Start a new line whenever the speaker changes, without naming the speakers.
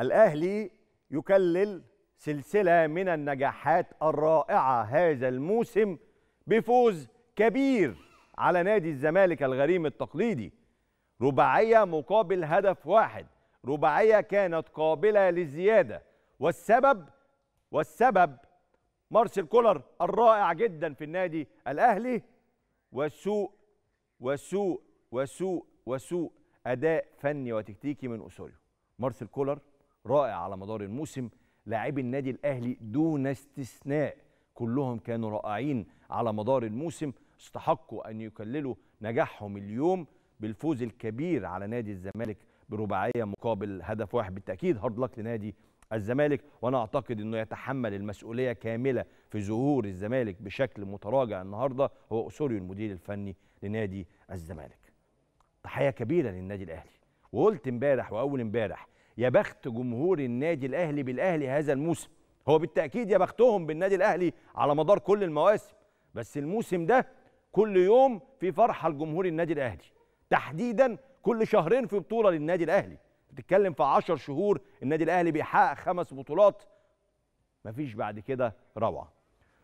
الأهلي يكلل سلسلة من النجاحات الرائعة هذا الموسم بفوز كبير على نادي الزمالك الغريم التقليدي رباعية مقابل هدف واحد رباعية كانت قابلة للزيادة والسبب والسبب مارسيل كولر الرائع جدا في النادي الأهلي وسوء وسوء وسوء وسوء أداء فني وتكتيكي من أسوريو مارسيل كولر رائع على مدار الموسم لاعبي النادي الاهلي دون استثناء كلهم كانوا رائعين على مدار الموسم استحقوا ان يكللوا نجاحهم اليوم بالفوز الكبير على نادي الزمالك برباعيه مقابل هدف واحد بالتاكيد هارد لك لنادي الزمالك وانا اعتقد انه يتحمل المسؤوليه كامله في ظهور الزمالك بشكل متراجع النهارده هو اسوريو المدير الفني لنادي الزمالك. تحيه كبيره للنادي الاهلي وقلت امبارح واول امبارح يا بخت جمهور النادي الاهلي بالاهلي هذا الموسم هو بالتاكيد يا بختهم بالنادي الاهلي على مدار كل المواسم بس الموسم ده كل يوم في فرحه لجمهور النادي الاهلي تحديدا كل شهرين في بطوله للنادي الاهلي بتتكلم في 10 شهور النادي الاهلي بيحقق خمس بطولات مفيش بعد كده روعه